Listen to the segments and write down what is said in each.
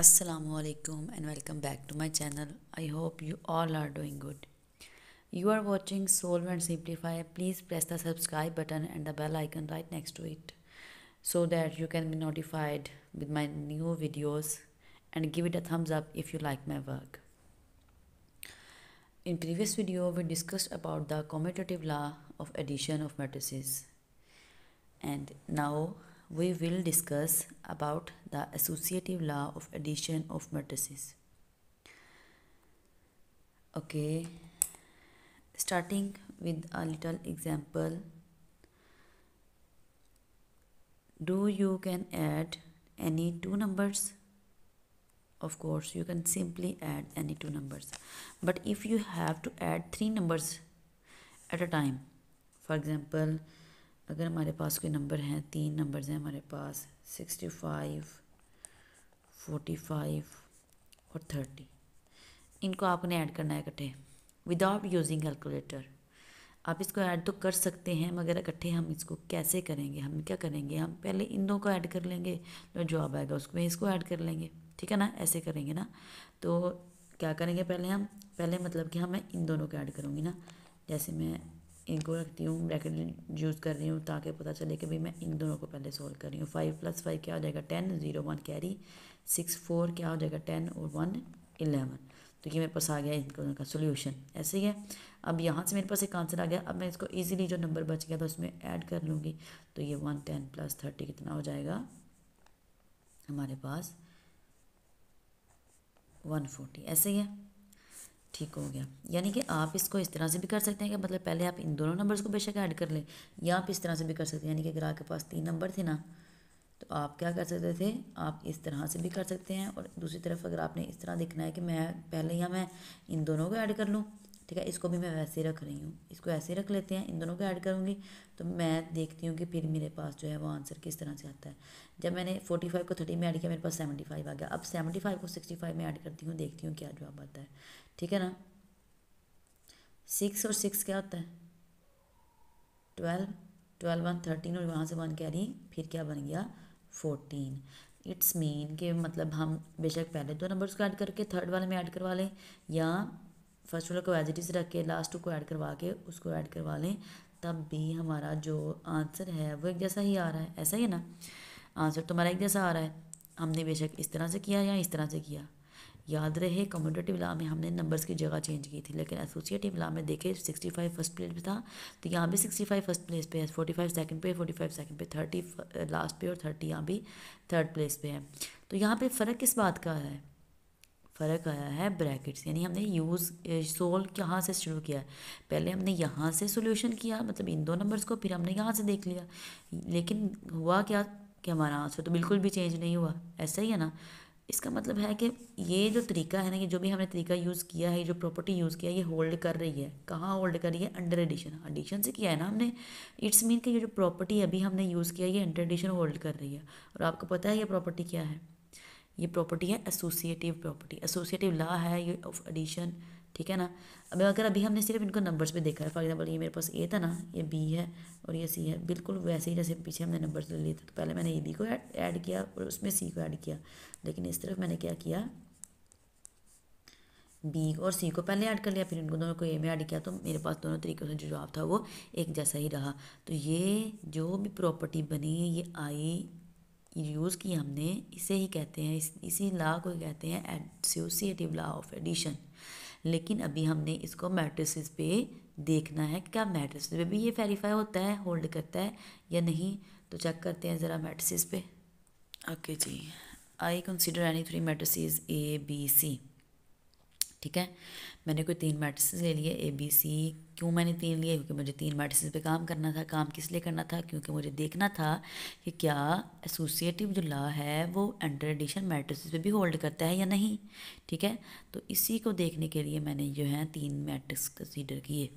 assalamu alaikum and welcome back to my channel i hope you all are doing good you are watching Solve and Simplify. please press the subscribe button and the bell icon right next to it so that you can be notified with my new videos and give it a thumbs up if you like my work in previous video we discussed about the commutative law of addition of matrices and now we will discuss about the associative law of addition of matrices. Okay, starting with a little example. Do you can add any two numbers? Of course, you can simply add any two numbers. But if you have to add three numbers at a time, for example, अगर हमारे पास कोई number हैं तीन numbers हैं हमारे पास sixty five forty five और thirty इनको आपने ऐड करना है इकट्ठे विदाउट यूजिंग कैलकुलेटर आप इसको ऐड तो कर सकते हैं मगर इकट्ठे हम इसको कैसे करेंगे हम क्या करेंगे हम पहले इन दो को ऐड कर लेंगे जो जॉब आएगा उसमें इसको ऐड कर लेंगे ठीक है ना ऐसे करेंगे ना तो क्या करेंगे पहले हम पहले मतलब कि हमें इन दोनों को ऐड करूँगी ना जैसे मैं इनको रखती हूँ ब्रैकेट यूज़ कर रही हूँ ताकि पता चले कि भाई मैं इन दोनों को पहले सोल्व कर रही हूँ फाइव प्लस फाइव क्या हो जाएगा ten zero one carry six four क्या हो जाएगा टेन और वन इलेवन तो ये मेरे पास आ गया इनका का सोल्यूशन ऐसे ही है अब यहाँ से मेरे पास एक आंसर आ गया अब मैं इसको ईजिली जो नंबर बच गया था उसमें ऐड कर लूँगी तो ये वन टेन प्लस थर्टी कितना हो जाएगा हमारे पास वन फोर्टी ऐसे ही है ठीक हो गया यानी कि आप इसको इस तरह से भी कर सकते हैं कि मतलब पहले आप इन दोनों नंबर्स को बेशक ऐड कर लें या आप इस तरह से भी कर सकते हैं यानी कि अगर आपके पास तीन नंबर थे ना तो आप क्या कर सकते थे आप इस तरह से भी कर सकते हैं और दूसरी तरफ अगर आपने इस तरह देखना है कि मैं पहले या मैं इन दोनों को ऐड कर लूँ ठीक है इसको भी मैं वैसे रख रही हूँ इसको ऐसे रख लेते हैं इन दोनों को ऐड करूँगी तो मैं देखती हूँ कि फिर मेरे पास जो है वो आंसर किस तरह से आता है जब मैंने फोर्टी फाइव को थर्टी में ऐड किया मेरे पास सेवेंटी फाइव आ गया अब सेवेंटी फाइव को सिक्सटी फाइव में ऐड करती हूँ देखती हूँ क्या जवाब आता है ठीक है ना सिक्स और सिक्स क्या होता है ट्वेल्व ट्वेल्व वन थर्टीन और वहाँ से वन कह रही फिर क्या बन गया फोर्टीन इट्स मीन के मतलब हम बेशक पहले दो नंबर्स को ऐड करके थर्ड वाले में ऐड करवा लें या फर्स्ट वाला को एज इज़ रख के लास्ट को ऐड करवा के उसको ऐड करवा लें तब भी हमारा जो आंसर है वो एक जैसा ही आ रहा है ऐसा ही है ना आंसर तुम्हारा एक जैसा आ रहा है हमने बेशक इस तरह से किया या इस तरह से किया याद रहे कम्यूटेटिव ला में हमने नंबर्स की जगह चेंज की थी लेकिन एसोसिएटिव ला में देखे सिक्सटी फाइव फर्स्ट प्लेस पे था तो यहाँ भी सिक्सटी फाइव फर्स्ट प्लेस पे है फोर्टी फाइव सेकेंड पे फोर्टी फाइव सेकेंड पे थर्टी लास्ट uh, पे और थर्टी यहाँ भी थर्ड प्लेस पे है तो यहाँ पे फ़र्क किस बात का है फ़र्क आया है ब्रैकेट्स यानी हमने यूज़ सोल्व कहाँ से शुरू किया पहले हमने यहाँ से सोल्यूशन किया मतलब इन दो नंबर्स को फिर हमने यहाँ से देख लिया लेकिन हुआ क्या कि हमारा आंसर तो बिल्कुल भी चेंज नहीं हुआ ऐसा ही है ना इसका मतलब है कि ये जो तरीका है ना कि जो भी हमने तरीका यूज़ किया है जो प्रॉपर्टी यूज़ किया है ये होल्ड कर रही है कहाँ होल्ड कर रही है अंडर एडिशन एडिशन से किया है ना हमने इट्स मीन कि ये जो प्रॉपर्टी अभी हमने यूज़ किया है ये अंडर एडिशन होल्ड कर रही है और आपको पता है ये प्रॉपर्टी क्या है ये प्रॉपर्टी है एसोसिएटिव प्रॉपर्टी एसोसिएटिव लॉ है ये ऑफ एडिशन ठीक है ना अब अगर अभी हमने सिर्फ इनको नंबर्स पे देखा है फॉर एग्जांपल ये मेरे पास ए था ना ये बी है और ये सी है बिल्कुल वैसे ही जैसे पीछे हमने नंबर्स ले लिए थे तो पहले मैंने ए बी को ऐड किया और उसमें सी को ऐड किया लेकिन इस तरफ मैंने क्या किया बी और सी को पहले ऐड कर लिया फिर इनको दोनों को ए में ऐड किया तो मेरे पास दोनों तरीक़ों से जो जवाब था वो एक जैसा ही रहा तो ये जो भी प्रॉपर्टी बनी ये आई यूज़ की हमने इसे ही कहते हैं इस, इसी ला को कहते हैं एसोसिएटिव लॉ ऑफ एडिशन लेकिन अभी हमने इसको मैट्रिसेस पे देखना है क्या मैट्रिसेस पे भी ये वेरीफाई होता है होल्ड करता है या नहीं तो चेक करते हैं ज़रा मैट्रिसेस पे ओके जी I consider any three matrices A B C ठीक है मैंने कोई तीन मेडिसिन ले लिए ए बी सी क्यों मैंने तीन लिए क्योंकि मुझे तीन मेडिसिन पे काम करना था काम किस लिए करना था क्योंकि मुझे देखना था कि क्या एसोसिएटिव जो लॉ है वो अंडर एडिशन मेट्रिसिस पे भी होल्ड करता है या नहीं ठीक है तो इसी को देखने के लिए मैंने जो है तीन मैट्रिक्स कंसिडर किए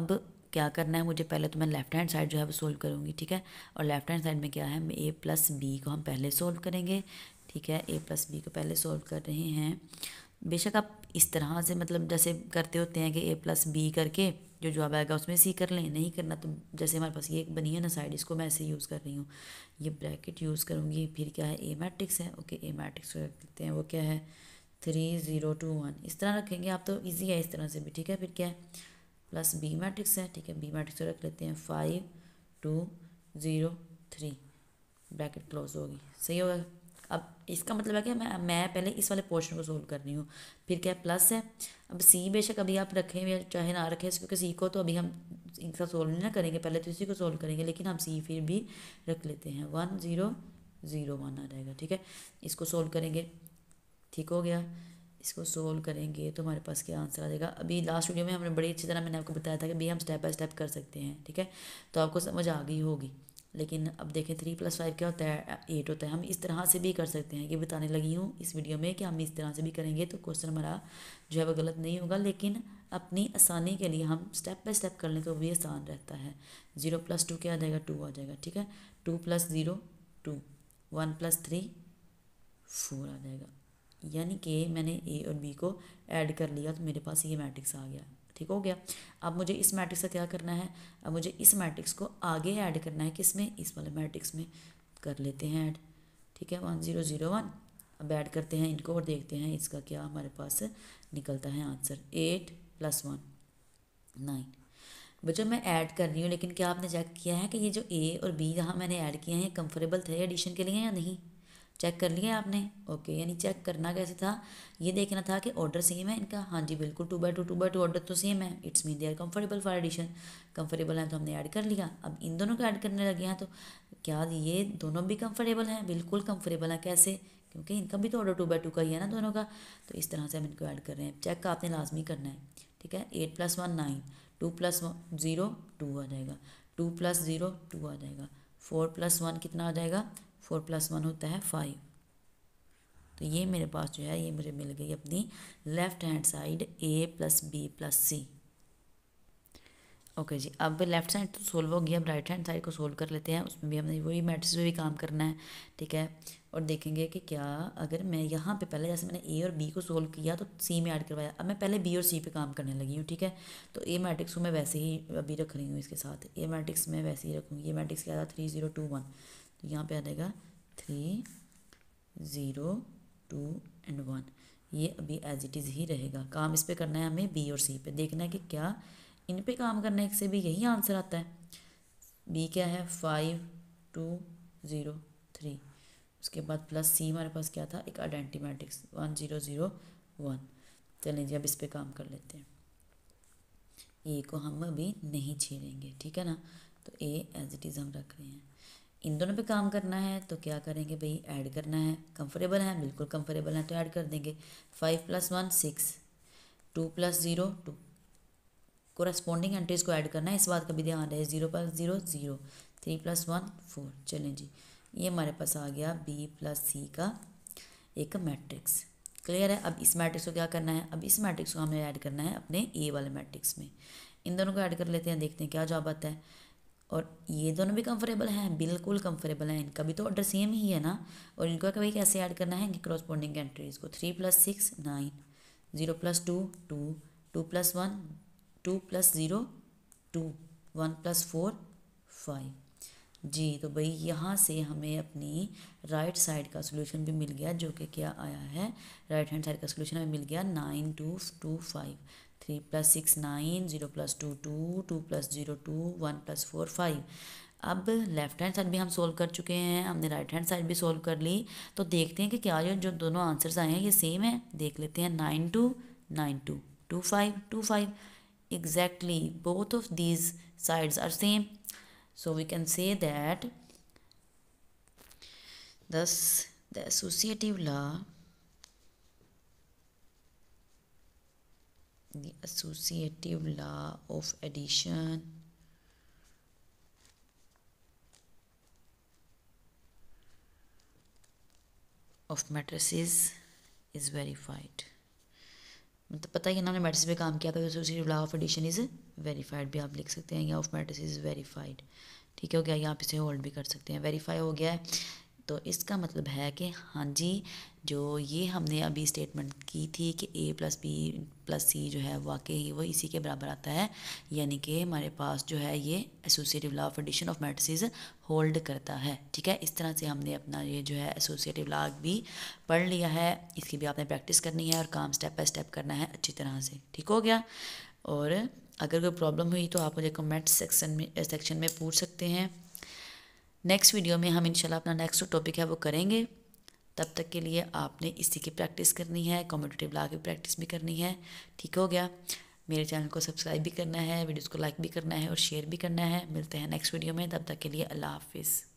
अब क्या करना है मुझे पहले तो मैं लेफ्ट हैंड साइड जो है वो सोल्व करूँगी ठीक है और लेफ्ट हैंड साइड में क्या है ए प्लस बी को हम पहले सोल्व करेंगे ठीक है ए प्लस बी को पहले सोल्व कर रहे हैं बेशक आप इस तरह से मतलब जैसे करते होते हैं कि ए प्लस बी करके जो जवाब आएगा उसमें सी कर लें नहीं करना तो जैसे हमारे पास ये एक बनी है ना साइड इसको मैं ऐसे यूज़ कर रही हूँ ये ब्रैकेट यूज़ करूँगी फिर क्या है ए मैट्रिक्स है ओके ए मैट्रिक्स रख देते हैं वो क्या है थ्री ज़ीरो टू वन इस तरह रखेंगे आप तो ईजी है इस तरह से भी ठीक है फिर क्या है प्लस बी मैट्रिक्स है ठीक है बी मैट्रिक्स रख लेते हैं five two zero three bracket close होगी सही होगा अब इसका मतलब है कि मैं मैं पहले इस वाले पोर्शन को सोल्व कर रही हूँ फिर क्या प्लस है अब सी बेशक अभी आप रखें या चाहे ना रखें क्योंकि सी को तो अभी हम इनका सोल्व नहीं ना करेंगे पहले तो इसी को सोल्व करेंगे लेकिन हम सी फिर भी रख लेते हैं वन ज़ीरो ज़ीरो वन आ जाएगा ठीक है इसको सोल्व करेंगे ठीक हो गया इसको सोल्व करेंगे तो हमारे पास क्या आंसर आ जाएगा अभी लास्ट वीडियो में हमने बड़ी अच्छी तरह मैंने आपको बताया था कि भी हम स्टेप बाय स्टेप कर सकते हैं ठीक है तो आपको समझ आ गई होगी लेकिन अब देखें थ्री प्लस फाइव क्या होता है एट uh, होता है हम इस तरह से भी कर सकते हैं ये बताने लगी हूँ इस वीडियो में कि हम इस तरह से भी करेंगे तो क्वेश्चन हमारा जो है वो गलत नहीं होगा लेकिन अपनी आसानी के लिए हम स्टेप बाय स्टेप कर लें तो भी आसान रहता है ज़ीरो प्लस टू क्या आ जाएगा टू आ जाएगा ठीक है two plus zero two one plus three four आ जाएगा यानी कि मैंने ए और बी को ऐड कर लिया तो मेरे पास ये मैट्रिक्स आ गया ठीक हो गया अब मुझे इस मैट्रिक्स का क्या करना है अब मुझे इस मैट्रिक्स को आगे ऐड करना है किस में इस वाले मैट्रिक्स में कर लेते हैं ऐड ठीक है वन ज़ीरो ज़ीरो वन अब ऐड करते हैं इनको और देखते हैं इसका क्या हमारे पास निकलता है answer eight plus one nine बच्चों मैं ऐड कर रही हूँ लेकिन क्या आपने चेक किया है कि ये जो ए और बी यहाँ मैंने ऐड किया है कंफर्टेबल थे एडिशन के लिए या नहीं चेक कर लिया आपने ओके यानी चेक करना कैसे था ये देखना था कि ऑर्डर सेम है इनका हाँ जी बिल्कुल two by two two by two order तो सेम है it's mean they are comfortable for addition comfortable हैं तो हमने ऐड कर लिया अब इन दोनों को ऐड करने लगे हैं तो क्या ये दोनों भी कम्फर्टेबल हैं बिल्कुल कम्फर्टेबल हैं कैसे क्योंकि इनका भी तो ऑर्डर टू बाई टू का ही है ना दोनों का तो इस तरह से हम इनको ऐड कर रहे हैं चेक का आपने लाजमी करना है ठीक है eight plus one nine two plus zero two आ जाएगा टू प्लस ज़ीरो टू आ जाएगा फोर प्लस वन कितना आ जाएगा फोर प्लस वन होता है फाइव तो ये मेरे पास जो है ये मुझे मिल गई अपनी left hand side A plus B plus C okay जी अब लेफ़्ट साइड तो सोल्व हो गया अब राइट हैंड साइड को सोल्व कर लेते हैं उसमें भी हमने वही मैट्रिक्स में भी काम करना है ठीक है और देखेंगे कि क्या अगर मैं यहाँ पे पहले जैसे मैंने ए और बी को सोल्व किया तो सी में ऐड करवाया अब मैं पहले बी और सी पे काम करने लगी हूँ ठीक है तो ए मैट्रिक्स को मैं वैसे ही अभी रख रही हूँ इसके साथ ए मैट्रिक्स में वैसे ही रखूँगी ये मैट्रिक्स क्या था थ्री जीरो टू वन तो यहाँ पे आ जाएगा three zero two and one ये अभी एज इट इज़ ही रहेगा काम इस पर करना है हमें बी और सी पे देखना है कि क्या इन पे काम करना है से भी यही आंसर आता है बी क्या है फाइव टू ज़ीरो थ्री उसके बाद प्लस सी हमारे पास क्या था एक identity matrix one zero zero one चलें जी अब इस पर काम कर लेते हैं ए को हम अभी नहीं छेड़ेंगे ठीक है ना तो ए एज इट इज़ हम रख रहे हैं इन दोनों पे काम करना है तो क्या करेंगे भाई ऐड करना है कंफर्टेबल है बिल्कुल कंफर्टेबल है तो ऐड कर देंगे five plus one six two plus zero two corresponding entries को ऐड करना है इस बात का भी ध्यान रहे zero plus zero zero three plus one four चलें जी ये हमारे पास आ गया बी प्लस सी का एक मैट्रिक्स क्लियर है अब इस मैट्रिक्स को क्या करना है अब इस मैट्रिक्स को हमें ऐड करना है अपने ए वाले मैट्रिक्स में इन दोनों को ऐड कर लेते हैं देखते हैं क्या जवाब आता है और ये दोनों भी कंफर्टेबल हैं बिल्कुल कंफर्टेबल हैं इनका भी तो ऑर्डर सेम ही है ना और इनको कभी कैसे ऐड करना है इनकी क्रॉसपॉन्डिंग एंट्रीज को three plus six nine zero plus two two two plus one two plus zero two one plus four five जी तो भाई यहाँ से हमें अपनी राइट साइड का सोल्यूशन भी मिल गया जो कि क्या आया है राइट हैंड साइड का सोल्यूशन हमें मिल गया nine two two five three plus six nine zero plus two two two plus zero two one plus four five अब लेफ़्ट हैंड साइड भी हम सोल्व कर चुके हैं हमने राइट हैंड साइड भी सोल्व कर ली तो देखते हैं कि क्या जो दोनों आंसर्स आए हैं ये सेम है देख लेते हैं nine two nine two two five two five exactly both of these sides are same so we can say that thus the associative law the associative law of addition of matrices is verified मतलब पता है कि इन्होंने matrix पे काम किया था associative law of addition is verified भी आप लिख सकते हैं या ऑफ मैट्रिस इज़ वेरीफाइड ठीक है हो गया या आप इसे होल्ड भी कर सकते हैं वेरीफाई हो गया है तो इसका मतलब है कि हाँ जी जो ये हमने अभी स्टेटमेंट की थी कि A plus B plus C जो है वाकई ही वो इसी के बराबर आता है यानी कि हमारे पास जो है ये associative law of addition of matrices hold करता है ठीक है इस तरह से हमने अपना ये जो है एसोसिएटिव लॉ भी पढ़ लिया है इसकी भी आपने प्रैक्टिस करनी है और काम स्टेप बाई स्टेप करना है अच्छी तरह से ठीक हो गया और अगर कोई प्रॉब्लम हुई तो आप मुझे कमेंट सेक्शन में सेक्शन में पूछ सकते हैं नेक्स्ट वीडियो में हम इंशाल्लाह अपना नेक्स्ट जो टॉपिक है वो करेंगे तब तक के लिए आपने इसी की प्रैक्टिस करनी है कॉम्पिटेटिव लॉ की प्रैक्टिस भी करनी है ठीक हो गया मेरे चैनल को सब्सक्राइब भी करना है वीडियोज़ को लाइक भी करना है और शेयर भी करना है मिलते हैं नेक्स्ट वीडियो में तब तक के लिए अल्लाह हाफिज़